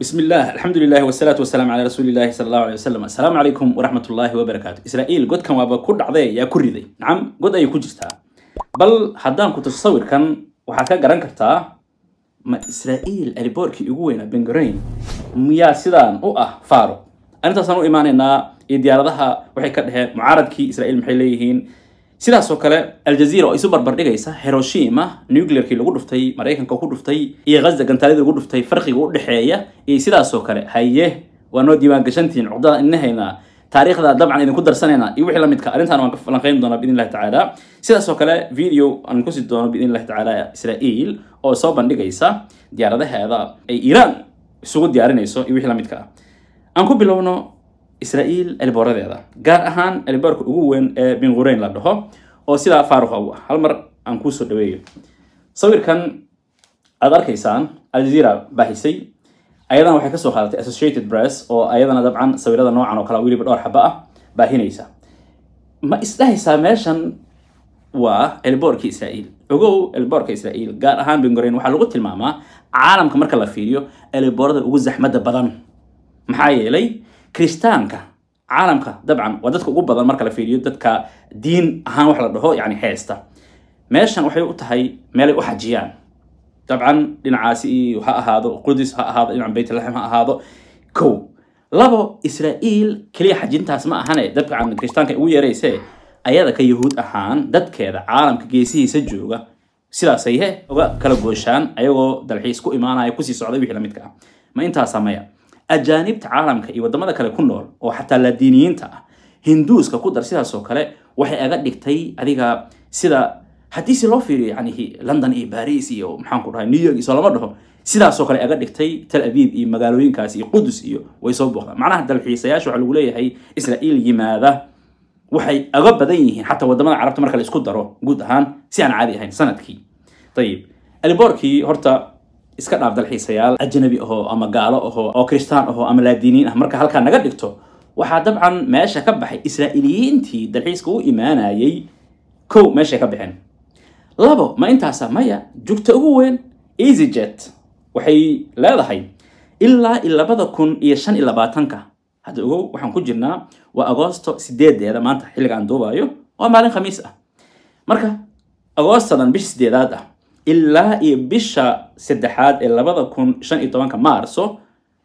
بسم الله الحمد لله والصلاة والسلام على رسول الله صلى الله عليه وسلم السلام عليكم ورحمة الله وبركاته إسرائيل قد كان وابا كل عضي يا كريدي نعم قد أي كجرتا بل حدان كنت تصور كان وحكا قران كرتا ما إسرائيل أليبورك يقوينا بنغرين ميا سيدان أو أه فارو أنت صنو إيماننا إديار ذها وحي كده معارض كي إسرائيل محليهين sidaasoo kale aljaziira oo isu barbar dhigaysa hiroshima nuclearkii lagu dhuftay maraykanka ku dhuftay iyo ghaza gantaalidii ugu dhuftay farqiga u dhexeeya iyo sidaasoo kale haye waa noo diiwaan gashantihiin cugdada taariikhda dabcan idinku darsanayna iyo wixii la midka arrintaan waan ka falanqayn doonaa biidn illahi tacaala sidaasoo kale video aan kusi doono biidn illahi tacaala israa'iil oo soo bandhigaysa diyaaradaheeda ay iiraan isugu diyaarinayso iyo wixii la ah aan ku bilowno israael elibooradeeda gaar ahaan eliboorka ugu weyn ee bin la dhaho oo sidaa faaruqa u ah hal mar aan kuusoo dhaweeyo sawirkan aad arkaysaan aljazeera baaxisay ayadana waxay kasoo qaadatay associated press oo ayadana dabcan sawirada noocan oo kale weliba dhowr xaba ah baahinaysa ma isdhahaysaa meeshan waa elboorka israael ogow elboorka israael gaar ahaan bin waxaa lagu tilmaamaa caalamka marka la fiiriyo eliboorada ugu zaxmada badan maxaa yeelay kristaanka caalamka dabcan waa dadka ugu badan marka la fiiriyo dadka diin ahaan wax la dhaho yani heesta meeshan waxay u tahay meelay u xajiyaan dabcan dhinacaasi ha ahaado qudis ha ahaado dhinaca baytlaxim ha ahaado kow labo israa'iil keliya xajintaas ma ahane dabcan kristaanka ugu yeeraysee ayada ka yahuud ahaan dadkeeda caalamka geesihiisa jooga sidaasay uga kala gooshaan ayagoo dalxiis ku imaanaya kusii socday wixii lamidka ah ma intaasaa maya ajaanibta caalamka iyo wadamada kale ku nool oo xataa ladiiniyiinta ah hinduuska ku dar sidaasoo kale waxay aga dhigtay adiga sida si loo fiiriyo yani london iyo baris iyo maxaanku dhahay new york iyo dhaho sidaasoo kale aga dhigtay tel aviv iyo magaalooyinkaas iyo qudus iyo way soo booqdaan macnaha dalxiisayaasha waxaa lagu leeyahay israa'iil yimaada waxay aga badan yihiin xataa wadamada carabta marka la isku daro guud ahaan si aan caadi ahayn sanadkii ayib aliboorkii horta iska dhaaf dalxiisayaal ajnabi ahoo ama gaalo ahoo oo kristaan ahoo ama laadiiniin ah marka halkaa naga dhigto waxaa dabcan meesha ka baxay israa'iiliyiintii dalxiiska u imaanayay kow meeshay ka baxeen labo ma intaasa maya jugta ugu weyn easyjet waxay leedahay ilaa i labada kun iyo shan iyo labaatanka hadda ogow waxaan ku jirnaa waa agoosto sideedeeda maanta xilliga aan duubayo waa maalin khamiis ah marka agoostadan bish sideedaad ah ilaa iyo bisha saddexaad ee labada kun shan iyo tobanka maarso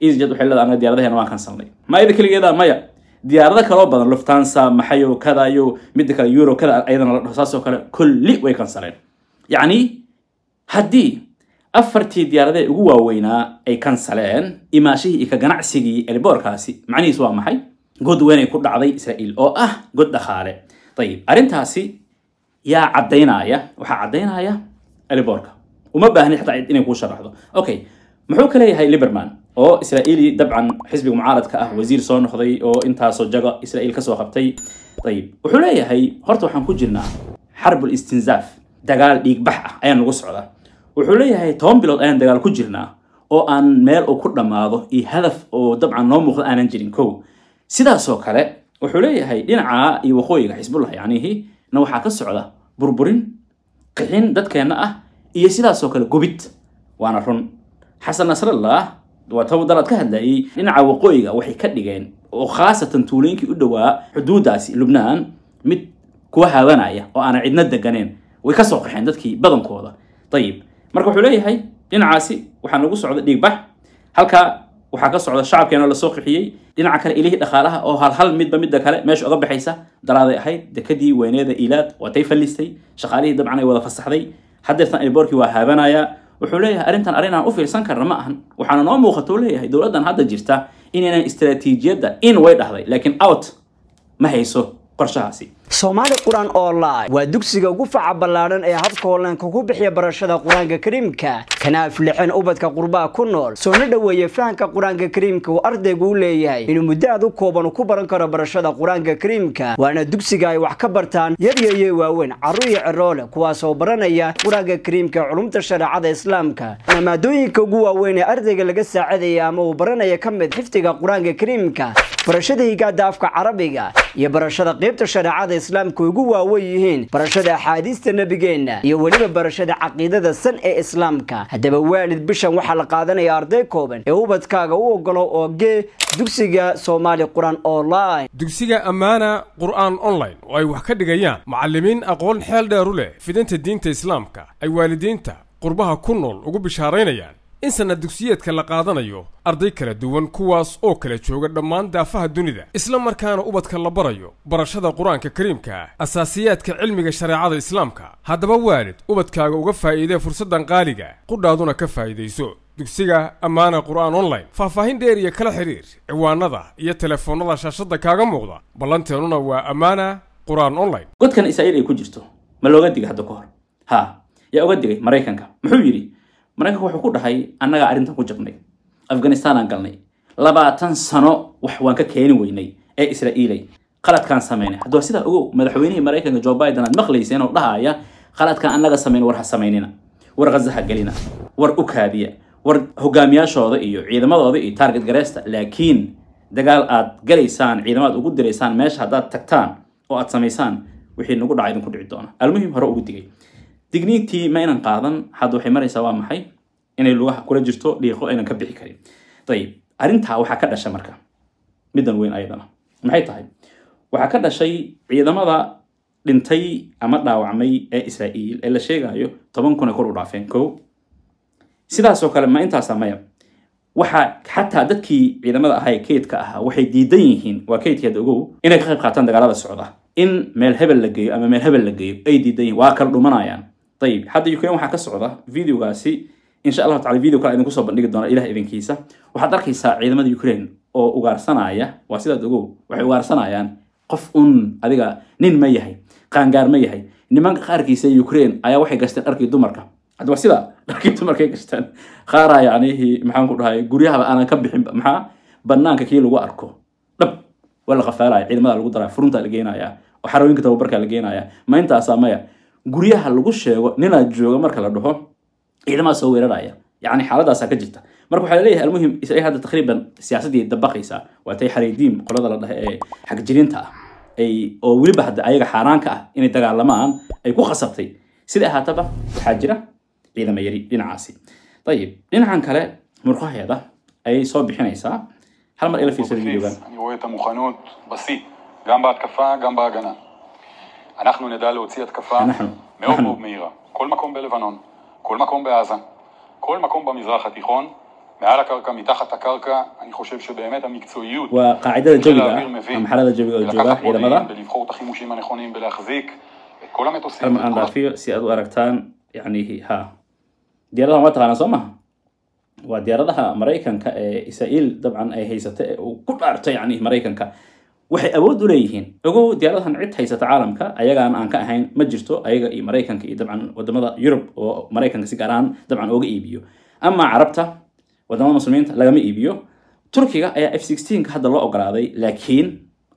easyjet waxay leedahay anaga diyaaradaheena waan kansalnay ma keligeeda maya diyaarado kaloo badan luftansa maxayo kadayo midda kale euro kada ayadana la dhaho saasoo kale kulli way kansaleen yacni haddii afartii diyaarade ugu waaweynaa ay kansaleen imaashihii iyo ka ganacsigii eliboorkaasi macnihiis waa maxay god weynay ku dhacday israa'iil oo ah god dhaqaale ayib arrintaasi yaa caddaynaya waxaa caddaynaya eliborka uma baahni xataa inay kuu sharaxdo okay muxuu ka leeyahay liberman oo israa'iili dabcan xisbiga mucaaradka ah wasiir soo noqday oo intaasoo jago israa'iil kasoo qabtay ayib wuxuu leeyahay horta waxaan ku jirnaa xarbul istinzaaf dagaal dhiigbax ah ayaa nagu socdaa wuxuu leeyahay toban bilood ayaan dagaal ku jirnaa oo aan meel uu ku dhammaado iyo hadaf oo dabcan noo muuqda aanan jirin kow sidaasoo kale wuxuu leeyahay dhinaca iyo waqooyiga xisbullah yacniihi na waxaa ka socda burburin qixin dadkeenna ah iyo sidaasoo kale gubid waana run xasan nasrallah waa tabadaraad ka hadlayay dhinaca waqooyiga waxay ka dhigeen oo khaasatan tuulooyinkii u dhowaa xuduuddaasi lubnaan mid kuwa haabanaya oo aana cidna deganeen way ka soo qaxeen dadkii badankooda ayib marka wuxuu leeyahay dhinacaasi waxaa nagu socda dhiigbax halkaa waxaa ka socda shacabkeenoo lasoo qixiyey dhinaca kale ilihii dhaqaalaha oo halhal midba midda kale meesha oga baxaysa daraaday ahayd dekadii weyneeda ilaad waatay fallistay shaqaalihii dabcan ay wada fasaxday haddeertan ayboorkii waa haabanaya wuxuu leeyahay arrintan arrin aan u fiirsan karna ma ahan waxaana noo muuqatou leeyahay dowladdan hadda jirta inaynan istaraatiijiyadda in way dhahday laakiin out ma hayso qorshahaasi soomaali qur-aan online waa dugsiga ugu faca ballaadhan ee habka hollaanka ku bixiya barashada qur-aanka kariimka kana afliceen ubadka qurbaha ku nool soona dhoweeye fahanka qur-aanka kariimka uu ardaygu u leeyahay inuu muddo aad u kooban ku baran karo barashada qur-aanka kariimka waana dugsiga ay wax ka bartaan yaryaye waaweyn carru iyo ceroole kuwaasoo baranaya qur-aanka kariimka ee culumta shareecada islaamka waana maadooyinka ugu waaweyn ee ardayga laga saacidaya ama uu baranaya ka mid xifdiga qur-aanka kariimka barashada higaada afka carabiga iyo barashada qeybta shareecada culimada islaamka ugu waawen yihiin barashada axaadiista nebigeenna iyo weliba barashada caqiidada san ee islaamka haddaba waalid bishan waxaa la qaadanaya arday kooban ee ubadkaaga u ogolo oo gee dugsiga soomaali qur-aan online dugsiga ammaana aan online oo ay wax ka dhigayaan macallimiin aqoon xeel dheeru leh fidinta diinta islaamka ay waalidiinta qurbaha ku nool ugu bishaaraynayaan in sanad dugsiyeedka la qaadanayo arday kala duwan kuwaas oo kala jooga dhammaan daafaha dunida isla markaana ubadka la barayo barashada qur-aanka kariimka asaasiyaadka cilmiga shareecada islaamka haddaba waalid ubadkaaga uga faa'iidee fursaddan qaaliga qudhaaduna ka faa'iidayso dugsiga ammaana qur'aan online faahfaahin dheer iyo kala xidhiir ciwaanada iyo telefoonnada shaashadda kaaga muuqda ballanteennuna waa ammaana qur'aan online godkan israa'iil ay ku jirto ma looga digay hadda ka hor haa yaa uga digay maraykanka muxuu yidhi maraykanka wuxuu ku dhahay annagaa arrintan ku jabnay afghanistaanaan galnay labaatan sano wax waan ka keeni weynay ee israa'iilay qaladkaan samaynay haddoo sidaa ogow madaxweynihii maraykanka jo biden aad maqlayseen oo dhahaya qaladkaan annaga samayn war ha samaynina war khaza gelina war u kaabiya war hogaamiyaashooda iyo ciidamadooda iyo target gareysta laakiin dagaal aad galaysaan ciidamadaad ugu diraysaan meesha haddaad tagtaan oo aad samaysaan wixii nagu dhaca idinku dhici doona almuhim hore ugu digay digniintii ma inaan qaadan hadda waxay maraysaa waa maxay inay lugaha kula jirto dhiiqo aynan ka bixi karin ayib arrintaa waxaa ka dhasha marka middan weyn ayadana maxay tahay waxaa ka dhashay ciidamada dhintay ama dhaawacmay ee israa'iil ee la sheegaayo toban kun ay kor u dhaafeen ko sidaasoo kale ma intaasa maya waxaa xataa dadkii ciidamada ahaa ee kaydka ahaa waxay diidan yihiin waa kaydkii hadda ogow inay ka qayb qaataan dagaalada socda in meel hebel la geeyo ama meel hebel la geeyo ay diidan yihin waa kala dhumanayaan ayib hadda ukrain waxaa ka socda videogaasi insha allahu tacala video kale idinku soo bandhigi doona ilaah idinkiisa waxaad arkaysaa ciidamada ukraine oo ugaarsanaya waa sidaad ogow waxay ugaarsanayaan qof un adiga nin ma yahay qaangaar ma yahay nimanka qaarkiisa ukraine ayaa waxay gasteen dharkii dumarka hadda waa sidaa dharkii dumarkay gasteen qaaraa yacnihii maxaan ku dhahay guryahaba aanan ka bixinba maxaa bannaanka kii lagu arko dhab waa la qafaalaya ciidamada lagu daraya furuntaa la geenaya oo xarooyinka tababarkaa la geenaya ma intaasaa ah, maya guryaha lagu sheego ninaa jooga marka la dhaho ciidamaa soo weeraraya yani xaaladaasa ka jirta marka waxaa laleeyahay almuhim isla hadda takriiban siyaasadii dabaqaysaa waatay xariidiin qolada la dhahay ee xagjirinta ah ay oo weliba hadda ayaga xaaraanka ah inay dagaalamaan ay ku khasabtay sida ahaataba waxaa jira ciidama yari dhinacaasi ayib dhinacan kale murqaheeda ayay soo bixinaysaa hal mar ila fiirsada videogan אנחנו נדע להוציא התקפה מאוד מאוד מהירה. כל מקום בלבנון, כל מקום בעזה, כל מקום במזרח התיכון, מעל הקרקע, מתחת הקרקע, אני חושב שבאמת המקצועיות... של האוויר מבין, לקחת מודיעין לא? ולבחור את החימושים הנכונים ולהחזיק את כל המטוסים. ארמן רפיר, סיאדו ארקטן, יעני, ה... דיאלדה מה תחנה סומה? وديارها مريكان إسرائيل طبعا أي هيسة وكل أرتي يعني مريكان waxay awood u leeyihiin ogow diyaaradahan cid haysata caalamka ayagaana aan ka ahayn ma jirto ayaga iyo maraykanka iyo dabcan wadamada yurub oo maraykanka si gaaraan dabcan ooga iibiyo amaa carabta wadamada muslimiinta lagama iibiyo turkiga ayaa f sixteenka hadda loo ogolaaday laakiin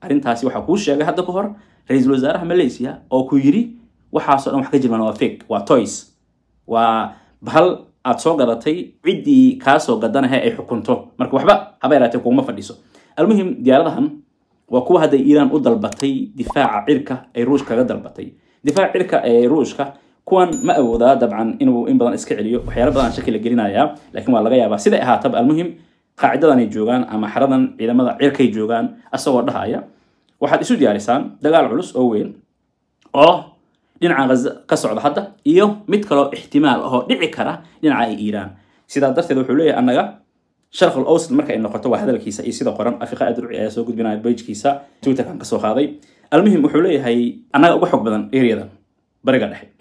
arrintaasi waxaa kuu sheegay hadda ka hor ra-iisul wasaaraha malaysia oo ku yidhi waxaasoo dhan wax ka jirmaan waa fake waa toys waa bahal aad soo gadatay ciddii kaasoo gadanahe ay xukunto marka waxba haba yaraatee kuuma fadhiso almuhim diyaaradahan waa kuwa hadday iiraan u dalbatay difaaca cirka ay ruush kaga dalbatay difaaca cirka ee ruushka kuwan ma awoodaa dabcan inuu in badan iska celiyo waxyaala badan shaki la gelinayaa laakiin waa laga yaabaa siday ahaataba almuhim qaacidadanay joogaan ama xaradan ciidamada cirkay joogaan asagoo dhahaya waxaad isu diyaarisaan dagaal culus oo weyn oo dhinaca ghaza ka socda hadda iyo mid kaloo ixtimaal ahoo dhici kara dhinaca ay iiraan sidaa darteed wuxuu leeyahay annaga sharh alawsat marka ay noqoto waa hadalkiisa iyo sida qoran afiqa adruci ayaa soo gudbinaya bejkiisa twitterkan kasoo qaaday almuhim wuxuu leeyahay annaga uga xog badan eriyadan bariga dhexe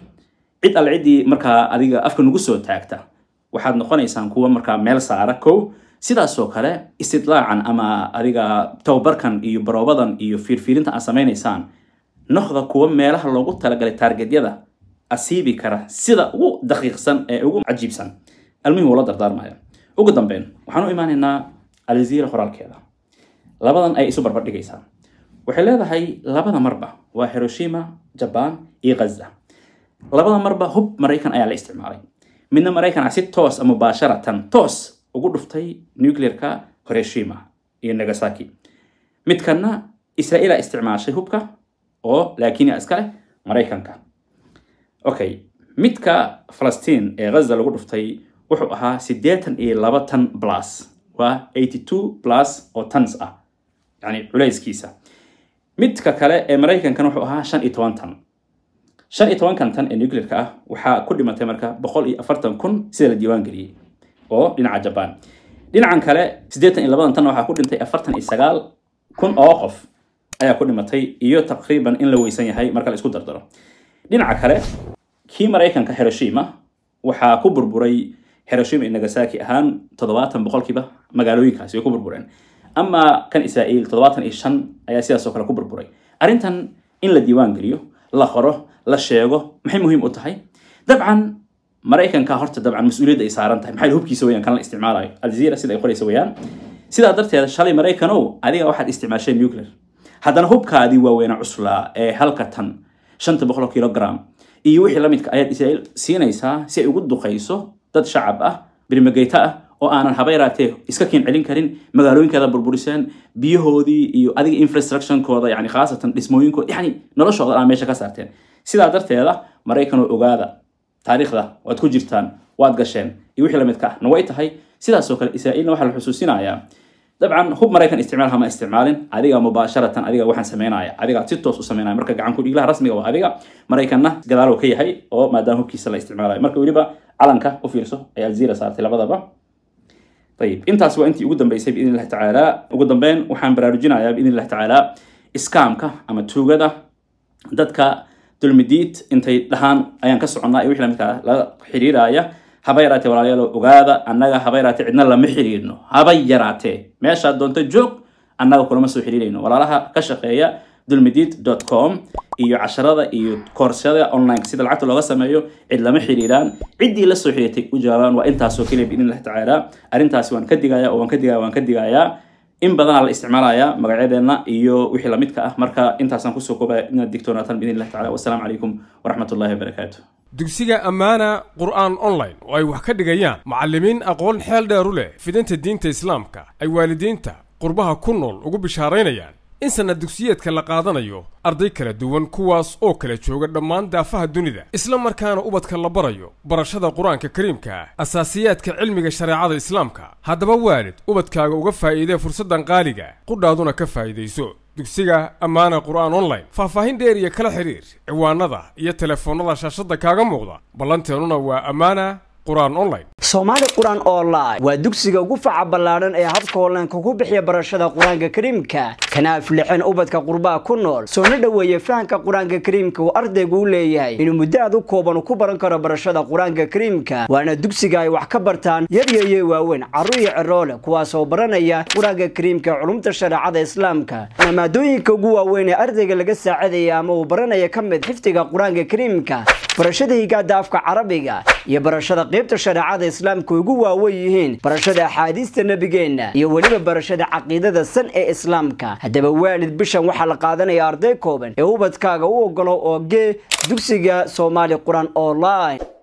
cid alle ciddii markaa adiga afka nagu soo taagta waxaad noqonaysaan kuwa markaa meel saara kow sidaasoo kale istidlaacan ama adiga tababarkan iyo baroobadan iyo fiirfiirinta aad samaynaysaan noqda kuwa meelaha loogu talagalay taargedyada asiibi kara sida ugu daqiiqsan ee ugu cajiibsan almuhim wuu dardaarmaya ugu dambeyn waxaan u imaanaynaa aljaziira qoraalkeeda labadan ay isu barbardhigaysaa waxay leedahay labada marba waa hiroshima jaban iyo ghaza labada marba hub maraykan ayaa la isticmaalay midna maraykan si toos mubaasharatan toos ugu dhuftay nuclearka hiroshima iyo nagasaki midkanna israa'iila isticmaashay hubka oo laakiin iska leh maraykanka okay midka falastiin ee ghaza lagu dhuftay wuxuu ahaa siddeetan iyo laba tan plus waa eighty two plus oo tans ah yani culayskiisa midka kale ee maraykankana wuxuu ahaa shan iyo toban tan shan iyo tobankan tan ee nuclearka ah waxaa ku dhimatay marka boqol iyo afartan kun sida la diiwaan oo dhinaca jabaan dhinacan kale siddeetan iyo labadan tanna waxaa ku dhintay afartan iyo sagaal kun oo qof ayaa ku dhimatay iyo taqriiban in la weysan yahay marka la isku dardaro dhinaca kale kii maraykanka hiroshima waxaa ku burburay xerashima iyo nagasaki ahaan toddobaatan boqolkiiba magaalooyinkaasi way ku burbureen amaa kan israa'iil toddobaatan iyo shan ayaa sidaasoo kale ku burburay arrintan in la diiwaan geliyo la qoro la sheego maxay muhiim u tahay dabcan maraykanka horta dabcan mas-uuliyadda ay saaran tahay maxay hubkiisa weyaan kan la isticmaalayo aljazeera sida ay qoraysa weyaan sidaa darteed shalay maraycanow adiga waxaad isticmaashay nuclear haddana hubkaadii waaweyne cuslaa ee halka tan shanta boqol kilogram iyo wixii lamidka ayaad israa'iil siinaysaa si ay ugu duqayso dad shacab ah birmageyta ah oo aanan habayraatee iska kiin celin karin magaalooyinkeeda burburiseen biyahoodii iyo adiga infrastructionkooda yani khaasatan dhismooyinkooda yani noloshooda aan meesha ka saarteen sidaa darteeda maraykanoo ogaada taariikhda waad ku jirtaan waad gasheen iyo wixii lamidka ah na way tahay sidaasoo kale israa'iilna waxaa la xusuusinayaa dabcan hub maraykan isticmaal hama isticmaalin adiga mubaasharatan adiga waxaan samaynaya adiga si toos u samaynaya marka gacan ku dhiglaha rasmiga waa adiga maraykanna gadaalow ka yahay oo maadaama hubkiisa la isticmaalayo marka weliba calanka u fiirso ay aljazeera saartay labadaba ayib intaas waa intii ugu dambeysay biidn tacaala ugu dambeyn waxaan baraarujinayaa biidn tacaala iskaamka ama tuugada dadka dulmidiid intay dhahaan ayaan ka soconnaa iyo wixii la ah xiriiraya haba yaraatee walaalayaal ogaada annaga haba yaraatee cidna lama xiriirno haba yaraatee meeshaad doonto joog annaga kulama soo xiriirayno walaalaha ka shaqeeya dulmidid.com iyo casharada iyo koorsyada online sida lacagta looga sameeyo cid lama xiriiraan ciddii la soo xiriirtay u jawaabaan waa intaasoo keliya biidn tacaala arrintaasi waan ka digayaa oo waan ka digaya waan ka digayaa in badanaa la isticmaalayaa magacyadeenna iyo wixii lamidka ah marka intaasaan kusoo koobaya inaad digtoonaataan biidn tacala wasalaamu calaykum waraxmatullahi wabarakaatu dugsiga ammaana qur'aan online oo ay wax ka dhigayaan macallimiin aqoon xeel dheeru leh fidinta diinta islaamka ay waalidiinta qurbaha ku nool ugu bishaaraynayaan in sanad dugsiyeedka la qaadanayo arday kala duwan kuwaas oo kala jooga dhammaan daafaha dunida isla markaana ubadka la barayo barashada qur-aanka kariimka asaasiyaadka cilmiga shareecada islaamka haddaba waalid ubadkaaga uga faa'iidee fursaddan qaaliga qudhaaduna ka faa'iidayso dugsiga ammaana aan online faahfaahin dheer iyo kala xidhiir ciwaanada iyo telefoonnada shaashadda kaaga muuqda ballanteennuna waa ammaana soomaali qur-aan online waa dugsiga ugu faca ballaadhan ee habka hollaanka ku bixiya barashada qur-aanka kariimka kana aflixeen ubadka qurbaha ku nool soona dhoweeye fahamka qur-aanka kariimka uu ardaygu u leeyahay inuu muddo aad u kooban ku baran karo barashada qur-aanka kariimka waana dugsiga ay wax ka bartaan yaryayo waaweyn carruur iyo ciroole kuwaasoo baranaya qur-aanka kariimka culumta shareecada islaamka na maadooyinka ugu waaweyn ee ardayga laga saacidaya ama uu baranaya ka mid xifdiga qur-aanka kariimka barashadayga daafka carabiga iyo barashada qaybta shareecada islaamka ugu waawen yihiin barashada axaadiista nebigeenna iyo weliba barashada caqiidada san ee islaamka haddaba waalid bishan waxaa la qaadanaya arday kooban ee ubadkaaga u ogolow oo gee dugsiga soomaali qur-aan online